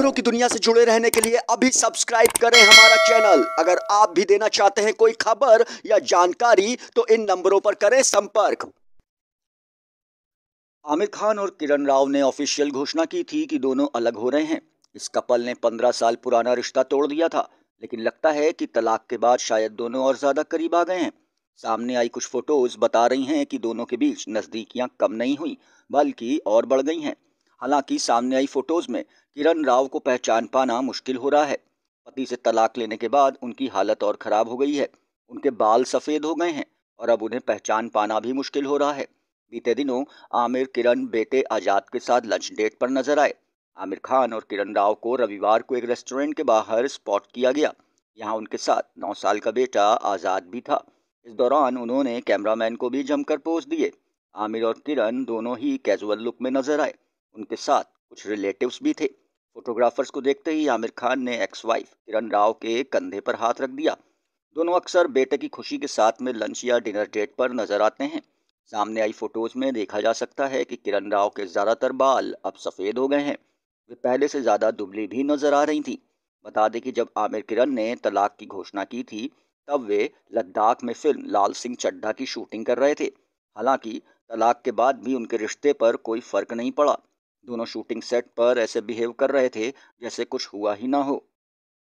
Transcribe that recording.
खबरों की दुनिया से जुड़े रहने के लिए अभी सब्सक्राइब करें हमारा चैनल अगर आप भी देना चाहते हैं कोई खबर या जानकारी तो इन नंबरों पर करें संपर्क आमिर खान और किरण राव ने ऑफिशियल घोषणा की थी कि दोनों अलग हो रहे हैं इस कपल ने पंद्रह साल पुराना रिश्ता तोड़ दिया था लेकिन लगता है कि तलाक के बाद शायद दोनों और ज़्यादा करीब आ गए हैं सामने आई कुछ फोटोज बता रही हैं कि दोनों के बीच नज़दीकियां कम नहीं हुई बल्कि और बढ़ गई हैं हालांकि सामने आई फोटोज में किरण राव को पहचान पाना मुश्किल हो रहा है पति से तलाक लेने के बाद उनकी हालत और ख़राब हो गई है उनके बाल सफ़ेद हो गए हैं और अब उन्हें पहचान पाना भी मुश्किल हो रहा है बीते दिनों आमिर किरण बेटे आज़ाद के साथ लंच डेट पर नजर आए आमिर खान और किरण राव को रविवार को एक रेस्टोरेंट के बाहर स्पॉट किया गया यहाँ उनके साथ नौ साल का बेटा आज़ाद भी था इस दौरान उन्होंने कैमरामैन को भी जमकर पोज दिए आमिर और किरण दोनों ही कैजुअल लुक में नजर आए उनके साथ कुछ रिलेटिव्स भी थे फोटोग्राफर्स को देखते ही आमिर खान ने एक्स वाइफ किरण राव के कंधे पर हाथ रख दिया दोनों अक्सर बेटे की खुशी के साथ में लंच या डिनर डेट पर नजर आते हैं सामने आई फोटोज में देखा जा सकता है कि किरण राव के ज़्यादातर बाल अब सफ़ेद हो गए हैं वे पहले से ज़्यादा दुबली भी नजर आ रही थी बता दें कि जब आमिर किरण ने तलाक की घोषणा की थी तब वे लद्दाख में फिल्म लाल सिंह चड्ढा की शूटिंग कर रहे थे हालांकि तलाक के बाद भी उनके रिश्ते पर कोई फर्क नहीं पड़ा दोनों शूटिंग सेट पर ऐसे बिहेव कर रहे थे जैसे कुछ हुआ ही ना हो